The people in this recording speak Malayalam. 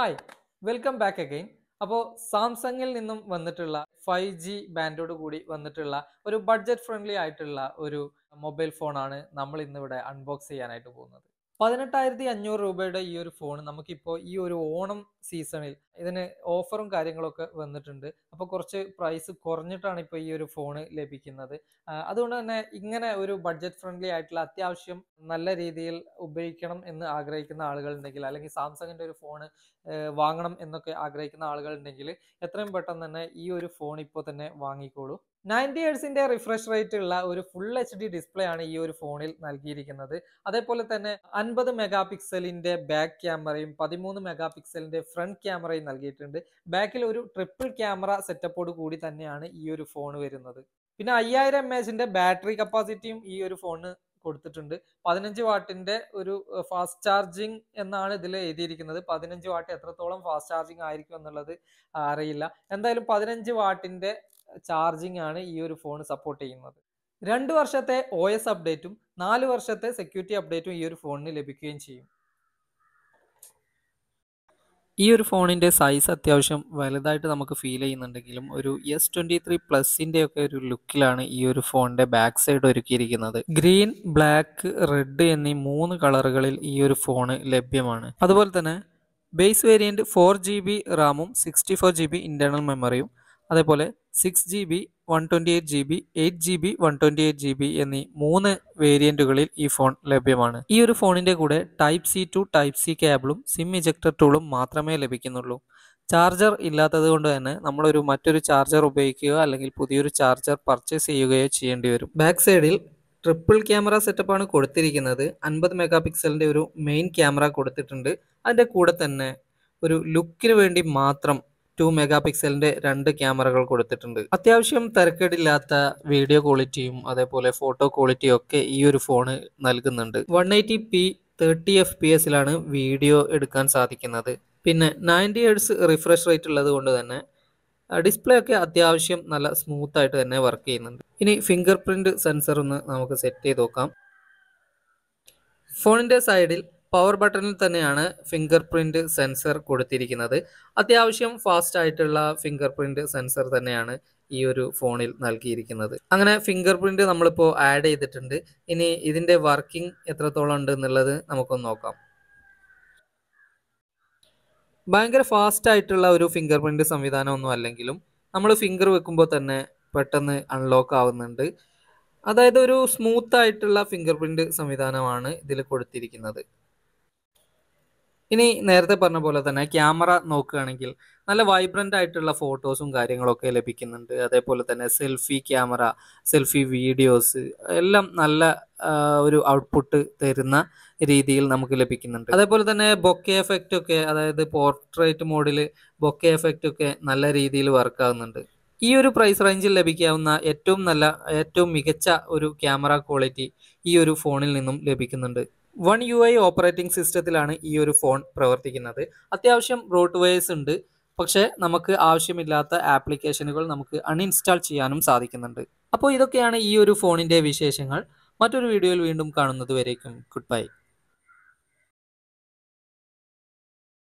ഹായ് വെൽക്കം ബാക്ക് അഗൈൻ അപ്പോൾ സാംസങ്ങിൽ നിന്നും വന്നിട്ടുള്ള ഫൈവ് ജി ബാൻഡോട് കൂടി വന്നിട്ടുള്ള ഒരു ബഡ്ജറ്റ് ഫ്രണ്ട്ലി ആയിട്ടുള്ള ഒരു മൊബൈൽ ഫോണാണ് നമ്മൾ ഇന്നിവിടെ അൺബോക്സ് ചെയ്യാനായിട്ട് പോകുന്നത് പതിനെട്ടായിരത്തി അഞ്ഞൂറ് രൂപയുടെ ഈ ഒരു ഫോൺ നമുക്കിപ്പോൾ ഈ ഒരു ഓണം സീസണിൽ ഇതിന് ഓഫറും കാര്യങ്ങളൊക്കെ വന്നിട്ടുണ്ട് അപ്പോൾ കുറച്ച് പ്രൈസ് കുറഞ്ഞിട്ടാണ് ഇപ്പോൾ ഈ ഒരു ഫോൺ ലഭിക്കുന്നത് അതുകൊണ്ട് തന്നെ ഇങ്ങനെ ഒരു ബഡ്ജറ്റ് ഫ്രണ്ട്ലി ആയിട്ടുള്ള അത്യാവശ്യം നല്ല രീതിയിൽ ഉപയോഗിക്കണം എന്ന് ആഗ്രഹിക്കുന്ന ആളുകൾ ഉണ്ടെങ്കിൽ അല്ലെങ്കിൽ സാംസങ്ങിൻ്റെ ഒരു ഫോൺ വാങ്ങണം എന്നൊക്കെ ആഗ്രഹിക്കുന്ന ആളുകൾ ഉണ്ടെങ്കിൽ എത്രയും പെട്ടെന്ന് തന്നെ ഈ ഒരു ഫോൺ ഇപ്പോൾ തന്നെ വാങ്ങിക്കോളൂ നയൻറ്റി ഹെഡ്സിന്റെ റിഫ്രഷ് റേറ്റ് ഉള്ള ഒരു ഫുൾ എച്ച് ഡി ഡിസ്പ്ലേ ആണ് ഈ ഒരു ഫോണിൽ നൽകിയിരിക്കുന്നത് അതേപോലെ തന്നെ അൻപത് മെഗാ പിക്സലിന്റെ ബാക്ക് ക്യാമറയും പതിമൂന്ന് മെഗാ പിക്സലിന്റെ ഫ്രണ്ട് ക്യാമറയും നൽകിയിട്ടുണ്ട് ബാക്കിൽ ഒരു ട്രിപ്പിൾ ക്യാമറ സെറ്റപ്പോട് കൂടി തന്നെയാണ് ഈ ഒരു ഫോൺ വരുന്നത് പിന്നെ അയ്യായിരം എം എച്ചിന്റെ ബാറ്ററി കപ്പാസിറ്റിയും ഈ ഒരു ഫോണിന് കൊടുത്തിട്ടുണ്ട് പതിനഞ്ച് വാട്ടിന്റെ ഒരു ഫാസ്റ്റ് ചാർജിങ് എന്നാണ് ഇതിൽ എഴുതിയിരിക്കുന്നത് പതിനഞ്ച് വാട്ട് എത്രത്തോളം ഫാസ്റ്റ് ചാർജിങ് ആയിരിക്കും എന്നുള്ളത് അറിയില്ല എന്തായാലും പതിനഞ്ച് വാട്ടിന്റെ ചാർജിംഗ് ആണ് ഈ ഒരു ഫോൺ സപ്പോർട്ട് ചെയ്യുന്നത് രണ്ട് വർഷത്തെ ഒ എസ് അപ്ഡേറ്റും നാല് വർഷത്തെ സെക്യൂരിറ്റി അപ്ഡേറ്റും ഈ ഒരു ഫോണിന് ലഭിക്കുകയും ചെയ്യും ഈ ഒരു ഫോണിൻ്റെ സൈസ് അത്യാവശ്യം വലുതായിട്ട് നമുക്ക് ഫീൽ ചെയ്യുന്നുണ്ടെങ്കിലും ഒരു എസ് ട്വൻറ്റി ത്രീ പ്ലസിൻ്റെ ഒക്കെ ഒരു ലുക്കിലാണ് ഈ ഒരു ഫോണിൻ്റെ ബാക്ക് സൈഡ് ഒരുക്കിയിരിക്കുന്നത് ഗ്രീൻ ബ്ലാക്ക് റെഡ് എന്നീ മൂന്ന് കളറുകളിൽ ഈ ഒരു ഫോണ് ലഭ്യമാണ് അതുപോലെ തന്നെ base variant four G B റാമും sixty four G B internal മെമ്മറിയും അതേപോലെ six G B one twenty eight G B eight G B one twenty eight G B എന്നീ മൂന്ന് വേരിയൻറ്റുകളിൽ ഈ ഫോൺ ലഭ്യമാണ് ഈ ഒരു ഫോണിൻ്റെ കൂടെ type C to type C കേബിളും സിം ഇജക്ടർ ടൂളും മാത്രമേ ലഭിക്കുന്നുള്ളൂ ചാർജർ ഇല്ലാത്തത് കൊണ്ട് തന്നെ നമ്മളൊരു മറ്റൊരു ചാർജർ ഉപയോഗിക്കുകയോ അല്ലെങ്കിൽ പുതിയൊരു ചാർജർ പർച്ചേസ് ചെയ്യുകയോ ചെയ്യേണ്ടി വരും ബാക്ക് സൈഡിൽ ട്രിപ്പിൾ ക്യാമറ സെറ്റപ്പാണ് കൊടുത്തിരിക്കുന്നത് അൻപത് മെഗാ പിക്സലിൻ്റെ ഒരു മെയിൻ ക്യാമറ കൊടുത്തിട്ടുണ്ട് അതിൻ്റെ കൂടെ തന്നെ ഒരു ലുക്കിന് വേണ്ടി മാത്രം ടു മെഗാ പിക്സലിന്റെ രണ്ട് ക്യാമറകൾ കൊടുത്തിട്ടുണ്ട് അത്യാവശ്യം തിരക്കേടില്ലാത്ത വീഡിയോ ക്വാളിറ്റിയും അതേപോലെ ഫോട്ടോ ക്വാളിറ്റിയും ഒക്കെ ഈ ഒരു ഫോണ് നൽകുന്നുണ്ട് one eighty P thirty F P എസിലാണ് വീഡിയോ എടുക്കാൻ സാധിക്കുന്നത് പിന്നെ നയൻറ്റി ഹെഡ്സ് റിഫ്രഷ് റേറ്റ് ഉള്ളത് കൊണ്ട് തന്നെ ഡിസ്പ്ലേ ഒക്കെ അത്യാവശ്യം നല്ല സ്മൂത്ത് ആയിട്ട് തന്നെ വർക്ക് ചെയ്യുന്നുണ്ട് ഇനി ഫിംഗർ പ്രിന്റ് സെൻസർ ഒന്ന് നമുക്ക് സെറ്റ് ചെയ്ത് നോക്കാം ഫോണിൻ്റെ സൈഡിൽ പവർ ബട്ടണിൽ തന്നെയാണ് ഫിംഗർ പ്രിൻറ്റ് സെൻസർ കൊടുത്തിരിക്കുന്നത് അത്യാവശ്യം ഫാസ്റ്റ് ആയിട്ടുള്ള ഫിംഗർ പ്രിൻറ്റ് സെൻസർ തന്നെയാണ് ഈ ഒരു ഫോണിൽ നൽകിയിരിക്കുന്നത് അങ്ങനെ ഫിംഗർ പ്രിൻറ്റ് നമ്മളിപ്പോൾ ആഡ് ചെയ്തിട്ടുണ്ട് ഇനി ഇതിൻ്റെ വർക്കിംഗ് എത്രത്തോളം ഉണ്ട് എന്നുള്ളത് നമുക്കൊന്ന് നോക്കാം ഭയങ്കര ഫാസ്റ്റ് ആയിട്ടുള്ള ഒരു ഫിംഗർ സംവിധാനം ഒന്നും അല്ലെങ്കിലും നമ്മൾ ഫിംഗർ വെക്കുമ്പോൾ തന്നെ പെട്ടെന്ന് അൺലോക്ക് ആവുന്നുണ്ട് അതായത് ഒരു സ്മൂത്ത് ആയിട്ടുള്ള ഫിംഗർ പ്രിൻറ്റ് സംവിധാനമാണ് ഇതിൽ കൊടുത്തിരിക്കുന്നത് ഇനി നേരത്തെ പറഞ്ഞ പോലെ തന്നെ ക്യാമറ നോക്കുകയാണെങ്കിൽ നല്ല വൈബ്രന്റ് ആയിട്ടുള്ള ഫോട്ടോസും കാര്യങ്ങളൊക്കെ ലഭിക്കുന്നുണ്ട് അതേപോലെ തന്നെ സെൽഫി ക്യാമറ സെൽഫി വീഡിയോസ് എല്ലാം നല്ല ഒരു ഔട്ട്പുട്ട് തരുന്ന രീതിയിൽ നമുക്ക് ലഭിക്കുന്നുണ്ട് അതേപോലെ തന്നെ ബൊക്കെ എഫക്റ്റ് ഒക്കെ അതായത് പോർട്രേറ്റ് മോഡിൽ ബൊക്കെ എഫക്റ്റ് ഒക്കെ നല്ല രീതിയിൽ വർക്ക് ആവുന്നുണ്ട് ഈ ഒരു പ്രൈസ് റേഞ്ചിൽ ലഭിക്കാവുന്ന ഏറ്റവും നല്ല ഏറ്റവും മികച്ച ഒരു ക്യാമറ ക്വാളിറ്റി ഈ ഒരു ഫോണിൽ നിന്നും ലഭിക്കുന്നുണ്ട് വൺ യു ഐ ഓപ്പറേറ്റിംഗ് സിസ്റ്റത്തിലാണ് ഈ ഒരു ഫോൺ പ്രവർത്തിക്കുന്നത് അത്യാവശ്യം റോട്ട് വേസ് ഉണ്ട് പക്ഷേ നമുക്ക് ആവശ്യമില്ലാത്ത ആപ്ലിക്കേഷനുകൾ നമുക്ക് അൺഇൻസ്റ്റാൾ ചെയ്യാനും സാധിക്കുന്നുണ്ട് അപ്പോൾ ഇതൊക്കെയാണ് ഈ ഒരു ഫോണിൻ്റെ വിശേഷങ്ങൾ മറ്റൊരു വീഡിയോയിൽ വീണ്ടും കാണുന്നത് വരേക്കും ഗുഡ് ബൈ